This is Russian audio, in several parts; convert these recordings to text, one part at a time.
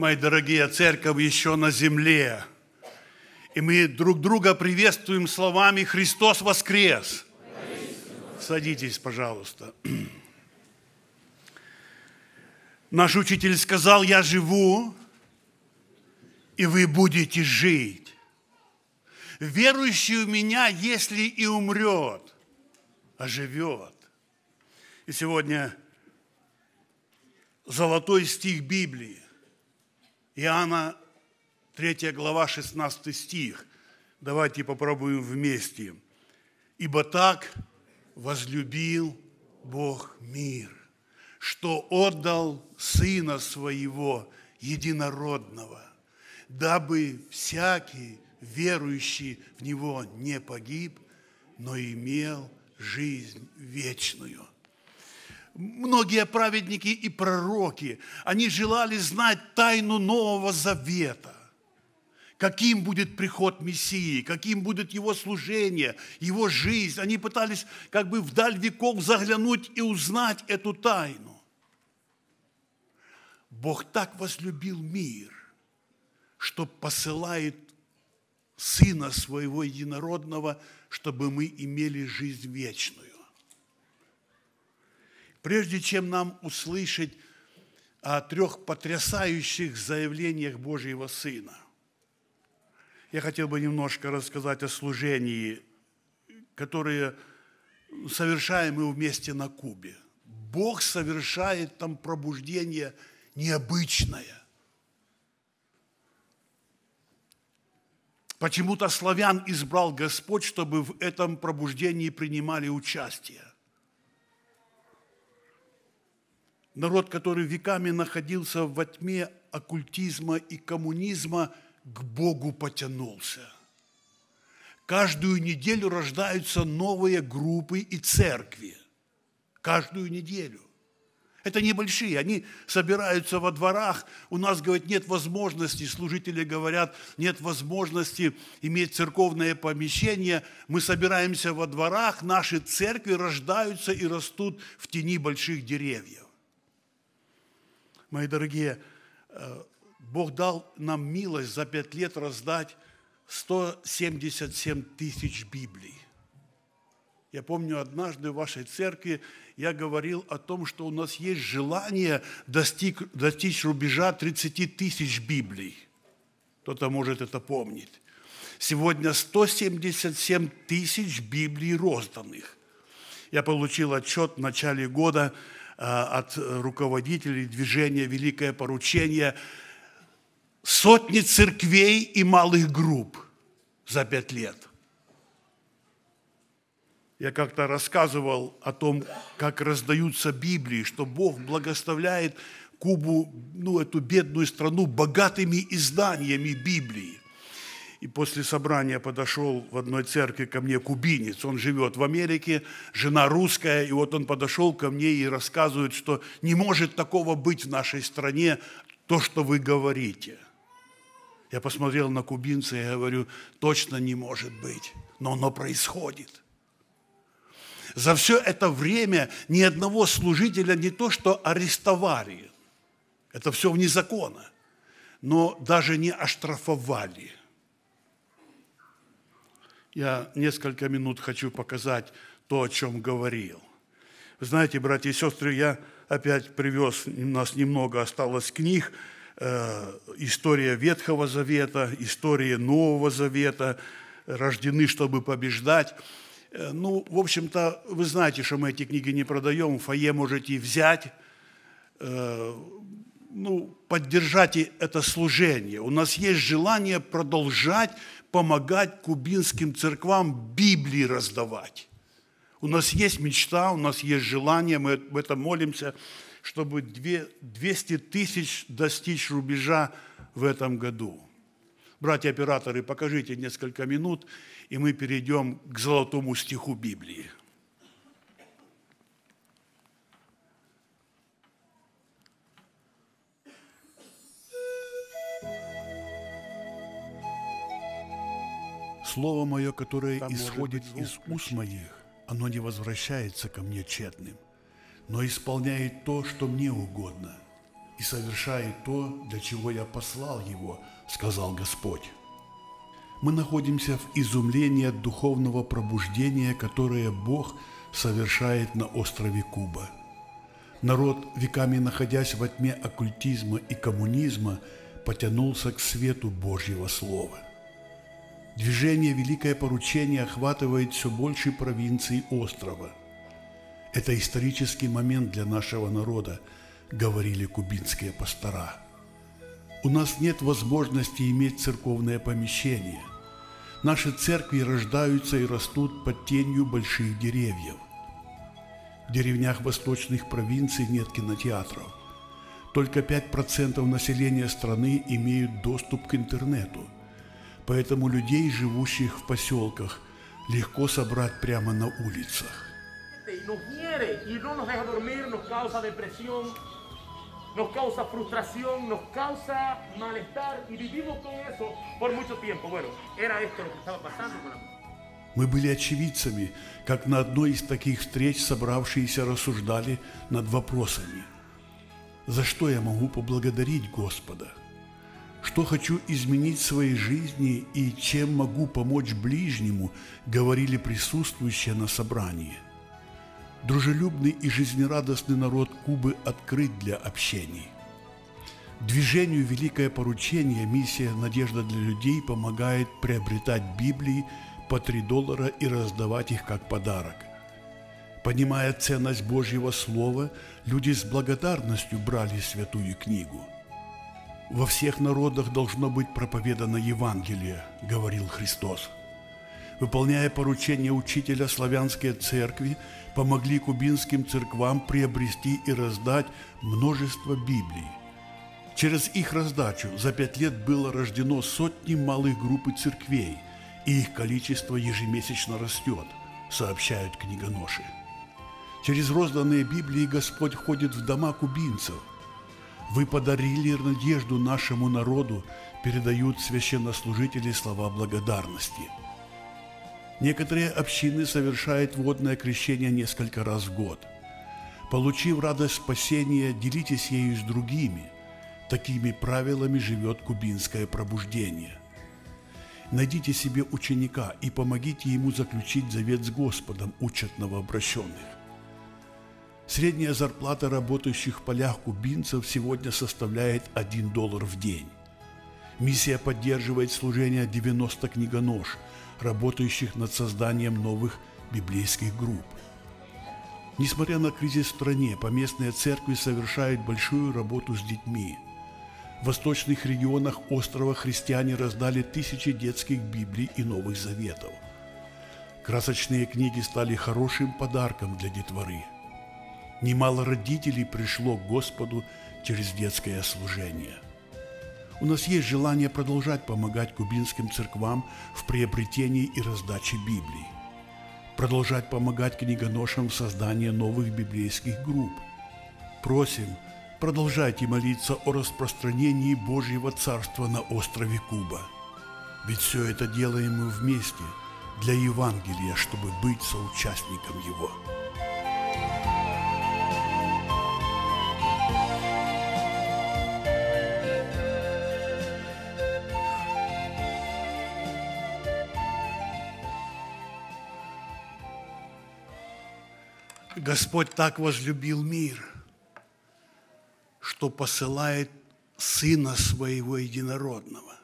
мои дорогие, церковь еще на земле. И мы друг друга приветствуем словами «Христос воскрес!» Садитесь, пожалуйста. Наш учитель сказал, я живу, и вы будете жить. Верующий у меня, если и умрет, оживет. А и сегодня золотой стих Библии – Иоанна 3 глава 16 стих. Давайте попробуем вместе. «Ибо так возлюбил Бог мир, что отдал Сына Своего Единородного, дабы всякий верующий в Него не погиб, но имел жизнь вечную» многие праведники и пророки, они желали знать тайну Нового Завета каким будет приход Мессии, каким будет его служение, его жизнь. Они пытались как бы вдаль веков заглянуть и узнать эту тайну. Бог так возлюбил мир, что посылает Сына Своего Единородного, чтобы мы имели жизнь вечную. Прежде чем нам услышать о трех потрясающих заявлениях Божьего Сына, я хотел бы немножко рассказать о служении, которое совершаем мы вместе на Кубе. Бог совершает там пробуждение необычное. Почему-то славян избрал Господь, чтобы в этом пробуждении принимали участие. народ, который веками находился во тьме оккультизма и коммунизма, к Богу потянулся. Каждую неделю рождаются новые группы и церкви. Каждую неделю. Это небольшие, они собираются во дворах, у нас, говорят, нет возможности, служители говорят, нет возможности иметь церковное помещение, мы собираемся во дворах, наши церкви рождаются и растут в тени больших деревьев. Мои дорогие, э, Бог дал нам милость за пять лет раздать 177 тысяч Библий. Я помню, однажды в вашей церкви я говорил о том, что у нас есть желание достиг, достичь рубежа 30 тысяч Библий. Кто-то может это помнить. Сегодня 177 тысяч Библий розданных. Я получил отчет в начале года – Э, от руководителей движения «Великое поручение» сотни церквей и малых групп за пять лет. Я как-то рассказывал о том, как раздаются Библии, что Бог благословляет Кубу, ну, эту бедную страну, богатыми изданиями Библии. И после собрания подошел в одной церкви ко мне кубинец. Он живет в Америке, жена русская. И вот он подошел ко мне и рассказывает, что не может такого быть в нашей стране, то, что вы говорите. Я посмотрел на кубинца и говорю, точно не может быть, но оно происходит. За все это время ни одного служителя не то, что арестовали, это все вне закона, но даже не оштрафовали – я несколько минут хочу показать то, о чем говорил. знаете, братья и сестры, я опять привез, у нас немного осталось книг, э, история Ветхого Завета, история Нового Завета, рождены, чтобы побеждать. Э, ну, в общем-то, вы знаете, что мы эти книги не продаем, в фойе можете взять, э, ну, поддержать это служение. У нас есть желание продолжать помогать кубинским церквам Библии раздавать. У нас есть мечта, у нас есть желание, мы в этом молимся, чтобы 200 тысяч достичь рубежа в этом году. Братья-операторы, покажите несколько минут, и мы перейдем к золотому стиху Библии. Слово мое, которое исходит из уст моих, оно не возвращается ко мне тщетным, но исполняет то, что мне угодно, и совершает то, для чего я послал его, сказал Господь. Мы находимся в изумлении от духовного пробуждения, которое Бог совершает на острове Куба. Народ, веками находясь во тьме оккультизма и коммунизма, потянулся к свету Божьего Слова – Движение «Великое поручение» охватывает все больше провинций острова. «Это исторический момент для нашего народа», – говорили кубинские пастора. «У нас нет возможности иметь церковное помещение. Наши церкви рождаются и растут под тенью больших деревьев. В деревнях восточных провинций нет кинотеатров. Только 5% населения страны имеют доступ к интернету – поэтому людей, живущих в поселках, легко собрать прямо на улицах. Мы были очевидцами, как на одной из таких встреч собравшиеся рассуждали над вопросами. За что я могу поблагодарить Господа? что хочу изменить в своей жизни и чем могу помочь ближнему, говорили присутствующие на собрании. Дружелюбный и жизнерадостный народ Кубы открыт для общений. Движению «Великое поручение» миссия «Надежда для людей» помогает приобретать Библии по 3 доллара и раздавать их как подарок. Понимая ценность Божьего Слова, люди с благодарностью брали святую книгу – «Во всех народах должно быть проповедано Евангелие», – говорил Христос. Выполняя поручение учителя, славянской церкви помогли кубинским церквам приобрести и раздать множество Библий. Через их раздачу за пять лет было рождено сотни малых групп и церквей, и их количество ежемесячно растет, сообщают книгоноши. Через розданные Библии Господь ходит в дома кубинцев – вы подарили надежду нашему народу, передают священнослужители слова благодарности. Некоторые общины совершают водное крещение несколько раз в год. Получив радость спасения, делитесь ею с другими. Такими правилами живет кубинское пробуждение. Найдите себе ученика и помогите ему заключить завет с Господом, учат новообращенных. Средняя зарплата работающих в полях кубинцев сегодня составляет 1 доллар в день. Миссия поддерживает служение 90 книгонож, работающих над созданием новых библейских групп. Несмотря на кризис в стране, поместные церкви совершают большую работу с детьми. В восточных регионах острова христиане раздали тысячи детских Библий и Новых Заветов. Красочные книги стали хорошим подарком для детворы – Немало родителей пришло к Господу через детское служение. У нас есть желание продолжать помогать кубинским церквам в приобретении и раздаче Библии, продолжать помогать книгоношам в создании новых библейских групп. Просим, продолжайте молиться о распространении Божьего Царства на острове Куба. Ведь все это делаем мы вместе для Евангелия, чтобы быть соучастником его. Господь так возлюбил мир, что посылает Сына Своего Единородного.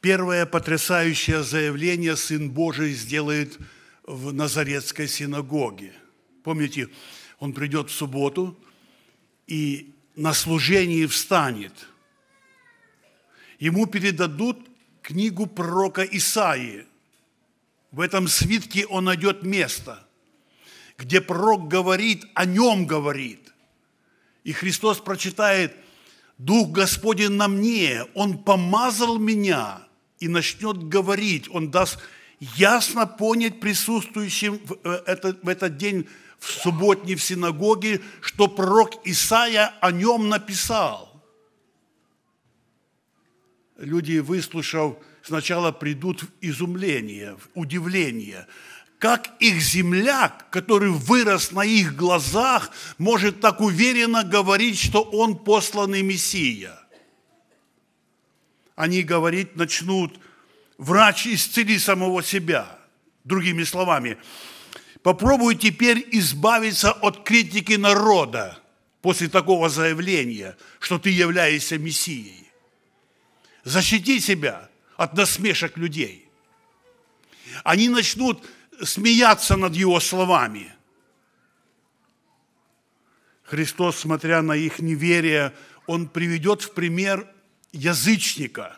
Первое потрясающее заявление Сын Божий сделает в Назарецкой синагоге. Помните, он придет в субботу и на служении встанет. Ему передадут книгу пророка Исаии. В этом свитке он найдет место – где пророк говорит, о нем говорит. И Христос прочитает, «Дух Господень на мне, Он помазал меня» и начнет говорить, Он даст ясно понять присутствующим в э, этот, в этот день в субботне в синагоге, что пророк Исаия о нем написал. Люди, выслушав, сначала придут в изумление, в удивление – как их земляк, который вырос на их глазах, может так уверенно говорить, что он посланный Мессия. Они говорить начнут, врач, исцели самого себя. Другими словами, попробуй теперь избавиться от критики народа после такого заявления, что ты являешься Мессией. Защити себя от насмешек людей. Они начнут смеяться над его словами. Христос, смотря на их неверие, он приведет в пример язычника.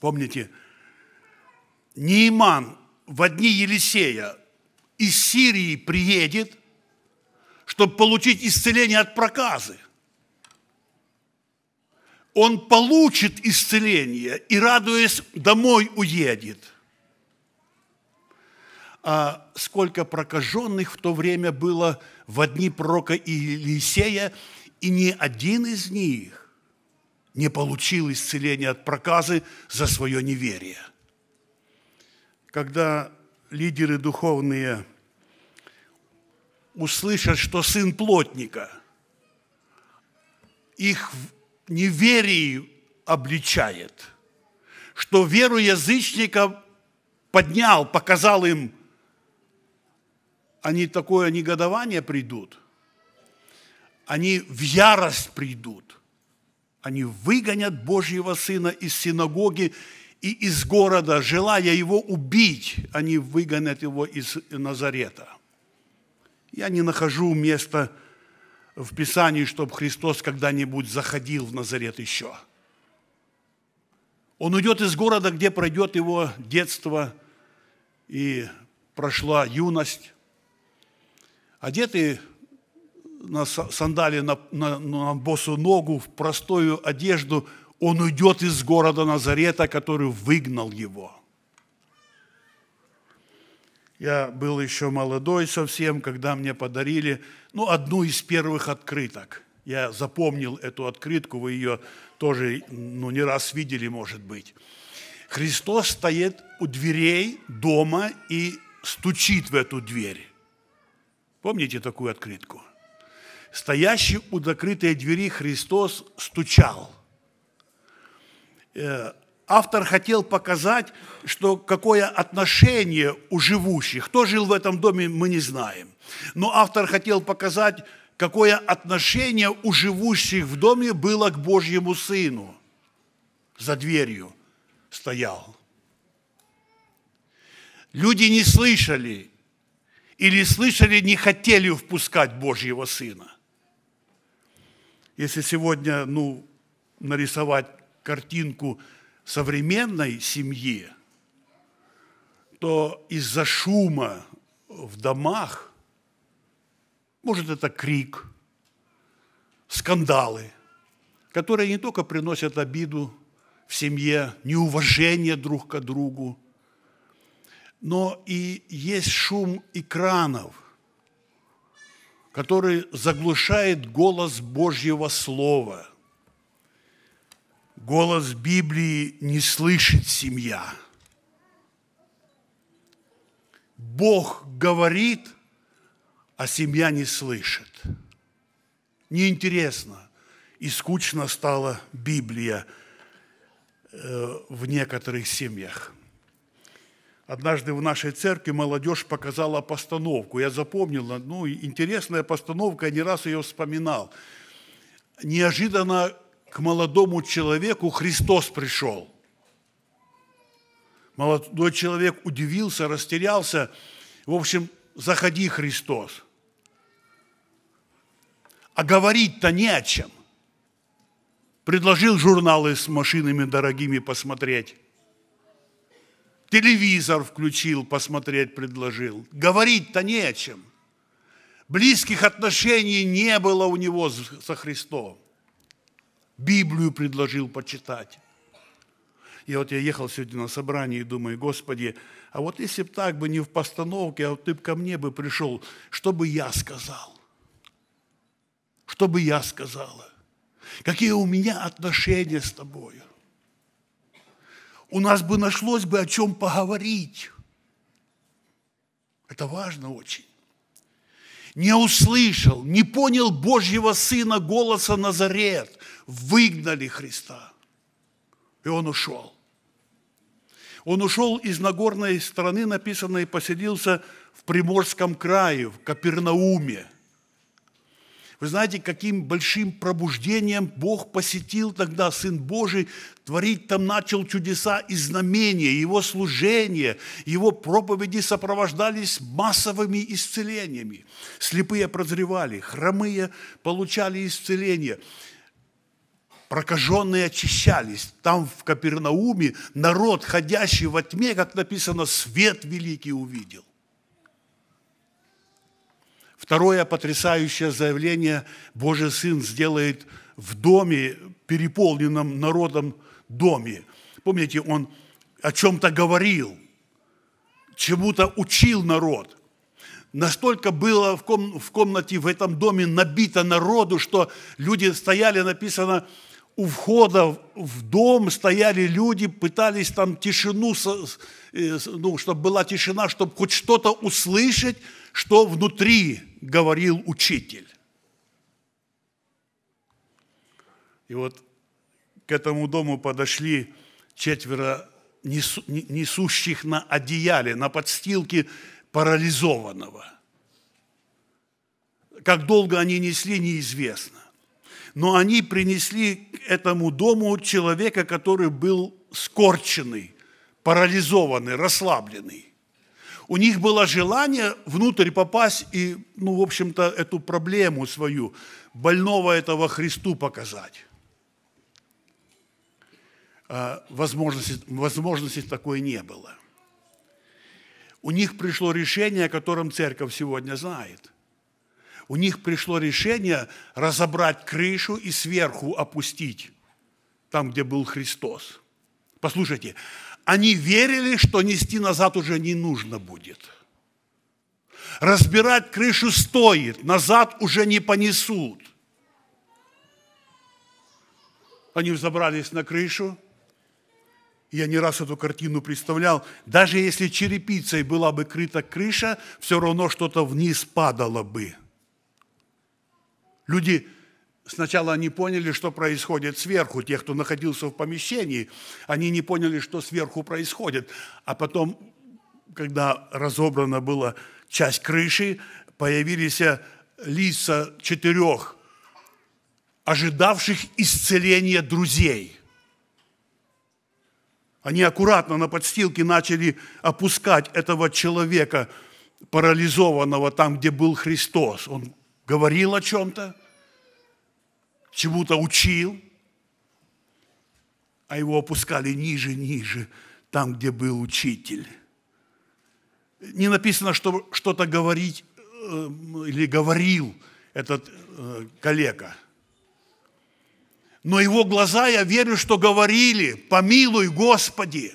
Помните, Неиман в одни Елисея из Сирии приедет, чтобы получить исцеление от проказы. Он получит исцеление и, радуясь, домой уедет – а сколько прокаженных в то время было в одни пророка Елисея, и ни один из них не получил исцеления от проказы за свое неверие. Когда лидеры духовные услышат, что сын плотника, их неверие обличает, что веру язычника поднял, показал им – они такое негодование придут, они в ярость придут, они выгонят Божьего Сына из синагоги и из города, желая его убить, они выгонят его из Назарета. Я не нахожу места в Писании, чтобы Христос когда-нибудь заходил в Назарет еще. Он уйдет из города, где пройдет его детство и прошла юность, Одетый на сандали, на, на, на босу ногу, в простую одежду, он уйдет из города Назарета, который выгнал его. Я был еще молодой совсем, когда мне подарили ну, одну из первых открыток. Я запомнил эту открытку, вы ее тоже ну, не раз видели, может быть. Христос стоит у дверей дома и стучит в эту дверь. Помните такую открытку? Стоящий у закрытой двери Христос стучал. Э, автор хотел показать, что какое отношение у живущих. Кто жил в этом доме, мы не знаем. Но автор хотел показать, какое отношение у живущих в доме было к Божьему Сыну. За дверью стоял. Люди не слышали или слышали, не хотели впускать Божьего Сына. Если сегодня ну, нарисовать картинку современной семьи, то из-за шума в домах, может, это крик, скандалы, которые не только приносят обиду в семье, неуважение друг к другу – но и есть шум экранов, который заглушает голос Божьего Слова. Голос Библии не слышит семья. Бог говорит, а семья не слышит. Неинтересно и скучно стала Библия э, в некоторых семьях. Однажды в нашей церкви молодежь показала постановку. Я запомнил, ну, интересная постановка, я не раз ее вспоминал. Неожиданно к молодому человеку Христос пришел. Молодой человек удивился, растерялся. В общем, заходи, Христос. А говорить-то не о чем. Предложил журналы с машинами дорогими посмотреть телевизор включил, посмотреть предложил. Говорить-то не о чем. Близких отношений не было у него со Христом. Библию предложил почитать. И вот я ехал сегодня на собрание и думаю, Господи, а вот если бы так бы не в постановке, а вот ты бы ко мне бы пришел, что бы я сказал? Что бы я сказала? Какие у меня отношения с тобою? у нас бы нашлось бы о чем поговорить. Это важно очень. Не услышал, не понял Божьего Сына голоса Назарет. Выгнали Христа. И он ушел. Он ушел из Нагорной страны, написано, и поселился в Приморском крае, в Капернауме – вы знаете, каким большим пробуждением Бог посетил тогда Сын Божий, творить там начал чудеса и знамения, его служение, его проповеди сопровождались массовыми исцелениями. Слепые прозревали, хромые получали исцеление прокаженные очищались. Там, в Капернауме, народ, ходящий во тьме, как написано, свет великий увидел. Второе потрясающее заявление «Божий Сын сделает в доме, переполненном народом доме». Помните, он о чем-то говорил, чему-то учил народ. Настолько было в, ком в комнате, в этом доме набито народу, что люди стояли, написано, у входа в дом стояли люди, пытались там тишину, э, ну, чтобы была тишина, чтобы хоть что-то услышать, что внутри говорил учитель. И вот к этому дому подошли четверо несущих на одеяле, на подстилке парализованного. Как долго они несли, неизвестно. Но они принесли к этому дому человека, который был скорченный, парализованный, расслабленный у них было желание внутрь попасть и, ну, в общем-то, эту проблему свою, больного этого Христу показать. А, возможности, возможности такой не было. У них пришло решение, о котором церковь сегодня знает. У них пришло решение разобрать крышу и сверху опустить, там, где был Христос. Послушайте, они верили, что нести назад уже не нужно будет. Разбирать крышу стоит, назад уже не понесут. Они взобрались на крышу. Я не раз эту картину представлял. Даже если черепицей была бы крыта крыша, все равно что-то вниз падало бы. Люди Сначала они поняли, что происходит сверху. Те, кто находился в помещении, они не поняли, что сверху происходит. А потом, когда разобрана была часть крыши, появились лица четырех ожидавших исцеления друзей. Они аккуратно на подстилке начали опускать этого человека, парализованного там, где был Христос. Он говорил о чем-то, чему-то учил, а его опускали ниже, ниже, там, где был учитель. Не написано, что что-то говорить э, или говорил этот э, коллега. Но его глаза, я верю, что говорили, помилуй, Господи.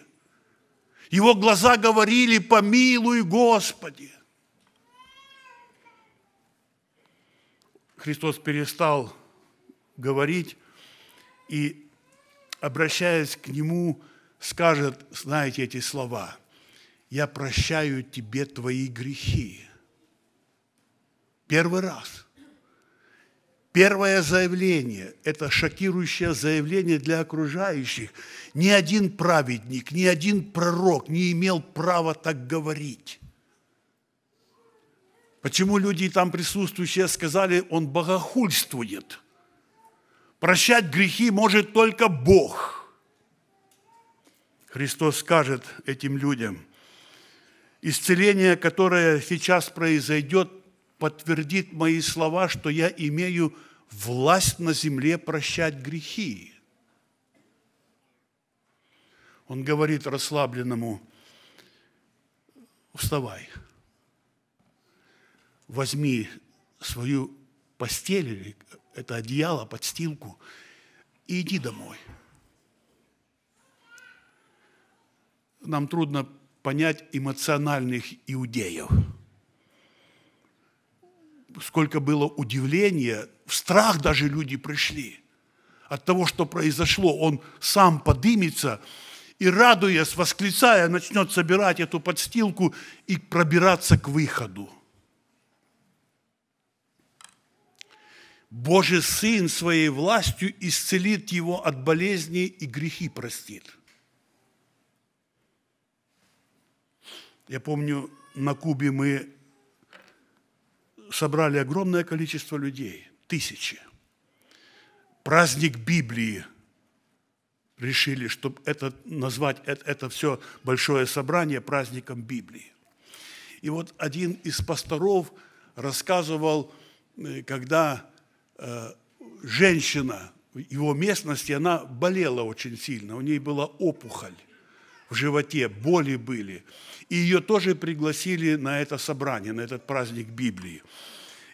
Его глаза говорили, помилуй, Господи. Христос перестал говорить, и, обращаясь к нему, скажет, знаете эти слова, «Я прощаю тебе твои грехи». Первый раз. Первое заявление – это шокирующее заявление для окружающих. Ни один праведник, ни один пророк не имел права так говорить. Почему люди там присутствующие сказали, он богохульствует – Прощать грехи может только Бог. Христос скажет этим людям, исцеление, которое сейчас произойдет, подтвердит мои слова, что я имею власть на земле прощать грехи. Он говорит расслабленному, вставай, возьми свою постель или это одеяло, подстилку, и иди домой. Нам трудно понять эмоциональных иудеев. Сколько было удивления, в страх даже люди пришли от того, что произошло. Он сам подымется и, радуясь, восклицая, начнет собирать эту подстилку и пробираться к выходу. Божий Сын своей властью исцелит его от болезни и грехи простит. Я помню, на Кубе мы собрали огромное количество людей, тысячи. Праздник Библии решили, чтобы это назвать э, это, это все большое собрание праздником Библии. И вот один из пасторов рассказывал, э, когда женщина его местности, она болела очень сильно, у нее была опухоль в животе, боли были. И ее тоже пригласили на это собрание, на этот праздник Библии.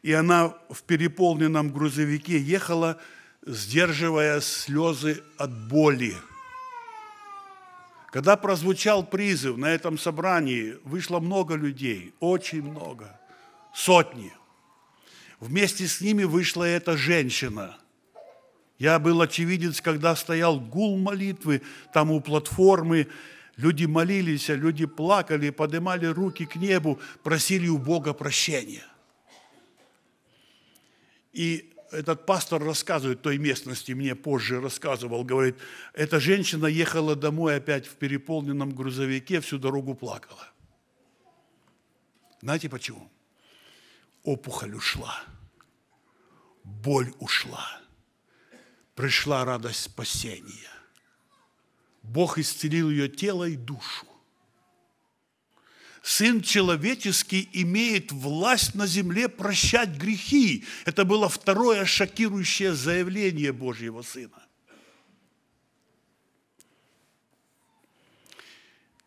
И она в переполненном грузовике ехала, сдерживая слезы от боли. Когда прозвучал призыв на этом собрании, вышло много людей, очень много, сотни – Вместе с ними вышла эта женщина. Я был очевидец, когда стоял гул молитвы там у платформы. Люди молились, а люди плакали, поднимали руки к небу, просили у Бога прощения. И этот пастор рассказывает той местности, мне позже рассказывал, говорит, эта женщина ехала домой опять в переполненном грузовике, всю дорогу плакала. Знаете почему? Опухоль ушла, боль ушла, пришла радость спасения. Бог исцелил ее тело и душу. Сын человеческий имеет власть на земле прощать грехи. Это было второе шокирующее заявление Божьего Сына.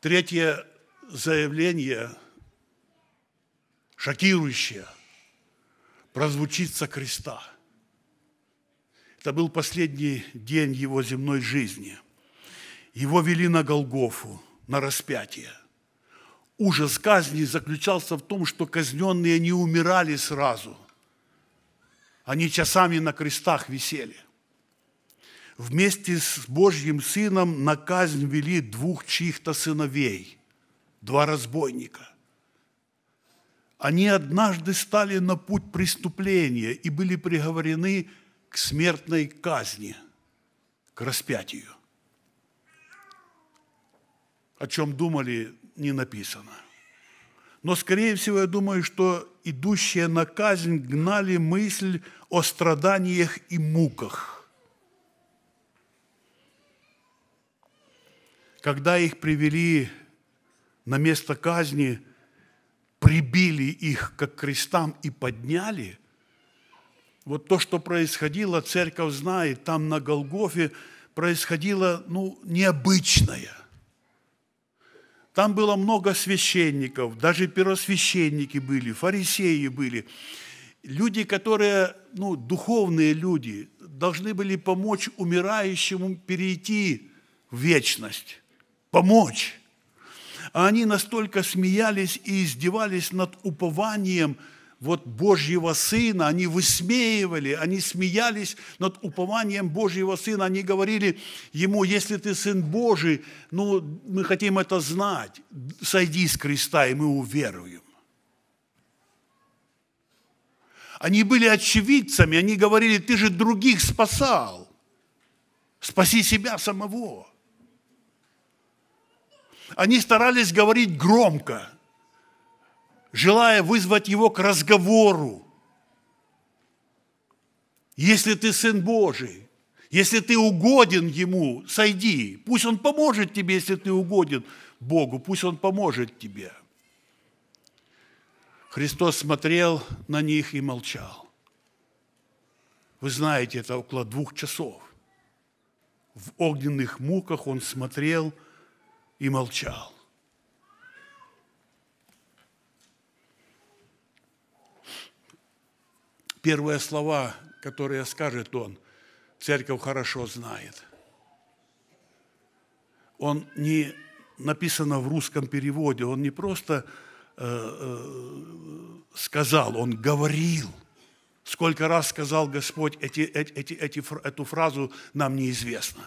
Третье заявление, шокирующее, прозвучит со креста. Это был последний день его земной жизни. Его вели на Голгофу, на распятие. Ужас казни заключался в том, что казненные не умирали сразу. Они часами на крестах висели. Вместе с Божьим Сыном на казнь вели двух чьих-то сыновей, два разбойника – они однажды стали на путь преступления и были приговорены к смертной казни, к распятию. О чем думали, не написано. Но, скорее всего, я думаю, что идущие на казнь гнали мысль о страданиях и муках. Когда их привели на место казни – прибили их к крестам и подняли, вот то, что происходило, церковь знает, там на Голгофе происходило ну, необычное. Там было много священников, даже первосвященники были, фарисеи были. Люди, которые, ну, духовные люди, должны были помочь умирающему перейти в вечность. Помочь. А они настолько смеялись и издевались над упованием вот Божьего Сына, они высмеивали, они смеялись над упованием Божьего Сына, они говорили ему, если ты Сын Божий, ну, мы хотим это знать, сойди с креста, и мы уверуем. Они были очевидцами, они говорили, ты же других спасал, спаси себя самого. Они старались говорить громко, желая вызвать его к разговору. Если ты Сын Божий, если ты угоден Ему, сойди. Пусть Он поможет тебе, если ты угоден Богу, пусть Он поможет тебе. Христос смотрел на них и молчал. Вы знаете, это около двух часов. В огненных муках Он смотрел – и молчал. Первые слова, которые скажет он, церковь хорошо знает. Он не написано в русском переводе, он не просто э, э, сказал, он говорил. Сколько раз сказал Господь эти, эти, эти, эту фразу, нам неизвестно.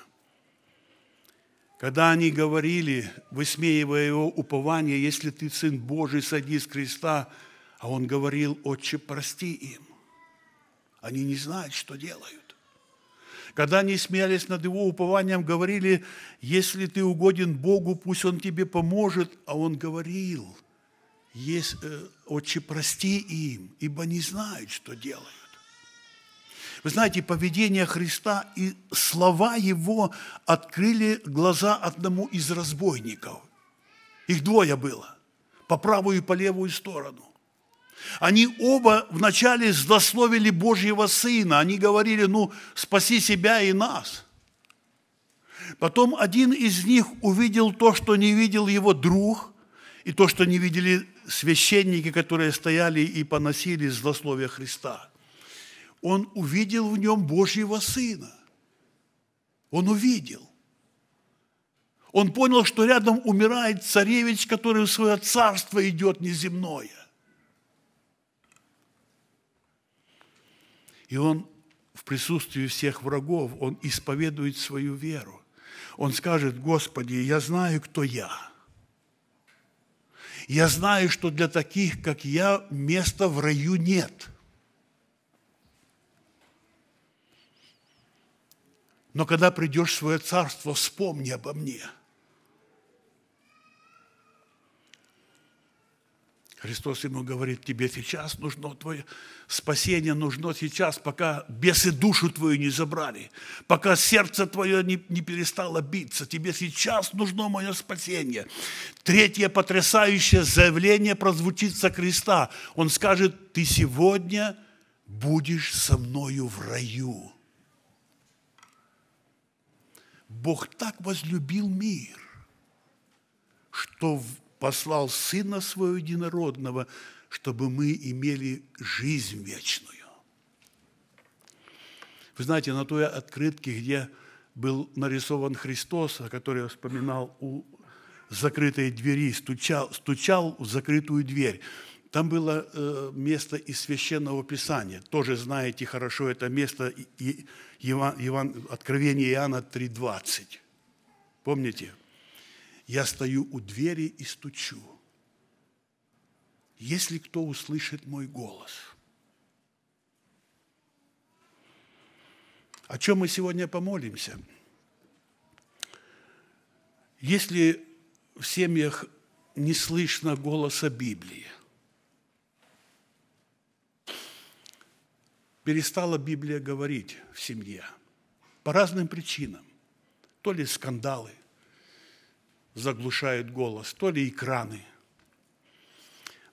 Когда они говорили, высмеивая его упование, если ты Сын Божий, садись с креста, а он говорил, Отче, прости им. Они не знают, что делают. Когда они смеялись над его упованием, говорили, если ты угоден Богу, пусть он тебе поможет, а он говорил, э, Отче, прости им, ибо не знают, что делают. Вы знаете, поведение Христа и слова Его открыли глаза одному из разбойников. Их двое было, по правую и по левую сторону. Они оба вначале злословили Божьего Сына. Они говорили, ну, спаси себя и нас. Потом один из них увидел то, что не видел его друг, и то, что не видели священники, которые стояли и поносили злословие Христа – он увидел в нем Божьего Сына. Он увидел. Он понял, что рядом умирает царевич, который в свое царство идет неземное. И он в присутствии всех врагов, он исповедует свою веру. Он скажет, Господи, я знаю, кто я. Я знаю, что для таких, как я, места в раю нет – Но когда придешь в свое царство, вспомни обо мне. Христос ему говорит, тебе сейчас нужно твое спасение, нужно сейчас, пока бесы душу твою не забрали, пока сердце твое не, не перестало биться, тебе сейчас нужно мое спасение. Третье потрясающее заявление прозвучит со креста. Он скажет, ты сегодня будешь со мною в раю. Бог так возлюбил мир, что послал Сына Своего Единородного, чтобы мы имели жизнь вечную. Вы знаете, на той открытке, где был нарисован Христос, о которой я вспоминал у закрытой двери, стучал, стучал в закрытую дверь – там было э, место из Священного Писания. Тоже знаете хорошо это место Иван, Откровение Иоанна 3.20. Помните? «Я стою у двери и стучу. Если кто услышит мой голос». О чем мы сегодня помолимся? Если в семьях не слышно голоса Библии, перестала Библия говорить в семье по разным причинам. То ли скандалы заглушают голос, то ли экраны.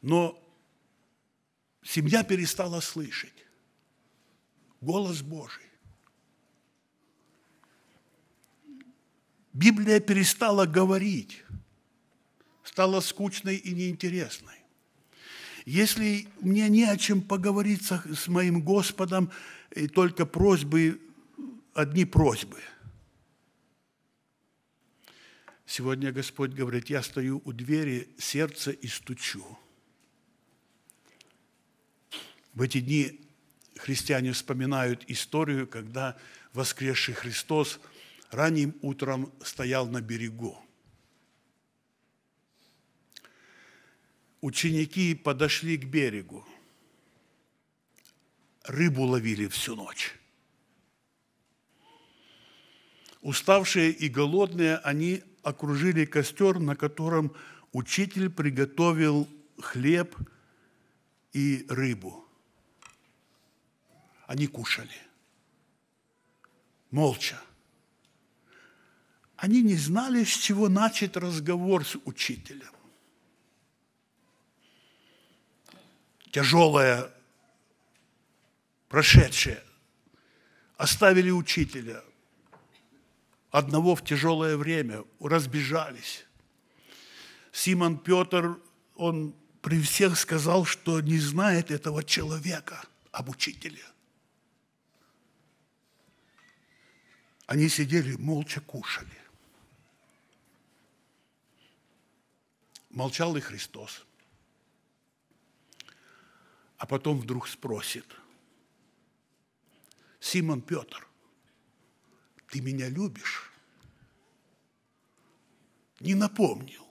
Но семья перестала слышать голос Божий. Библия перестала говорить, стала скучной и неинтересной. Если мне не о чем поговорить с моим Господом, и только просьбы, одни просьбы. Сегодня Господь говорит, я стою у двери сердца и стучу. В эти дни христиане вспоминают историю, когда воскресший Христос ранним утром стоял на берегу. ученики подошли к берегу. Рыбу ловили всю ночь. Уставшие и голодные, они окружили костер, на котором учитель приготовил хлеб и рыбу. Они кушали. Молча. Они не знали, с чего начать разговор с учителем. тяжелое, прошедшее. Оставили учителя, одного в тяжелое время, разбежались. Симон Петр, он при всех сказал, что не знает этого человека, об учителе. Они сидели, молча кушали. Молчал и Христос а потом вдруг спросит, Симон Петр, ты меня любишь? Не напомнил.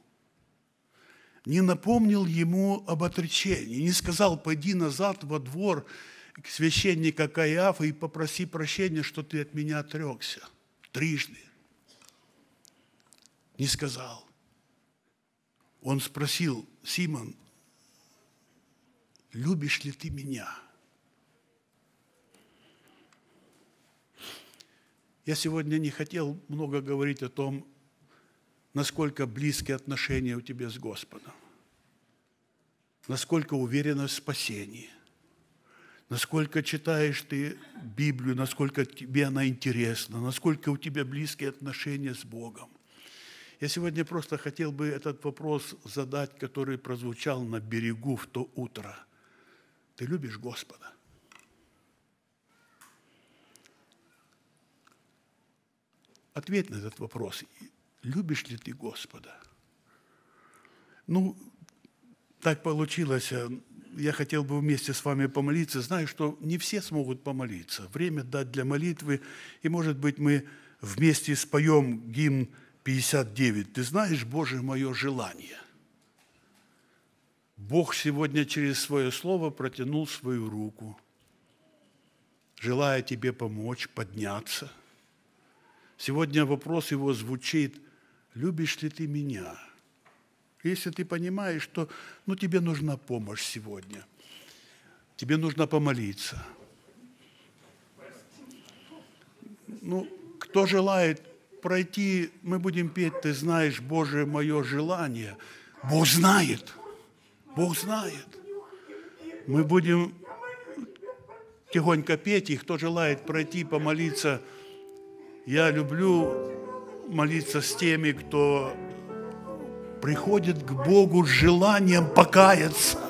Не напомнил ему об отречении, не сказал, пойди назад во двор к священнику Каиафа и попроси прощения, что ты от меня отрекся трижды. Не сказал. Он спросил, Симон, любишь ли ты меня? Я сегодня не хотел много говорить о том, насколько близкие отношения у тебя с Господом, насколько уверена в спасении, насколько читаешь ты Библию, насколько тебе она интересна, насколько у тебя близкие отношения с Богом. Я сегодня просто хотел бы этот вопрос задать, который прозвучал на берегу в то утро – ты любишь Господа. Ответь на этот вопрос. Любишь ли ты Господа? Ну, так получилось. Я хотел бы вместе с вами помолиться. Знаю, что не все смогут помолиться. Время дать для молитвы. И, может быть, мы вместе споем гимн 59. «Ты знаешь, Боже, мое желание». Бог сегодня через свое слово протянул свою руку, желая тебе помочь, подняться. Сегодня вопрос его звучит, любишь ли ты меня? Если ты понимаешь, что ну, тебе нужна помощь сегодня, тебе нужно помолиться. Ну, кто желает пройти, мы будем петь, ты знаешь, Боже, мое желание. Бог знает – Бог знает. Мы будем тихонько петь, и кто желает пройти, помолиться. Я люблю молиться с теми, кто приходит к Богу с желанием покаяться.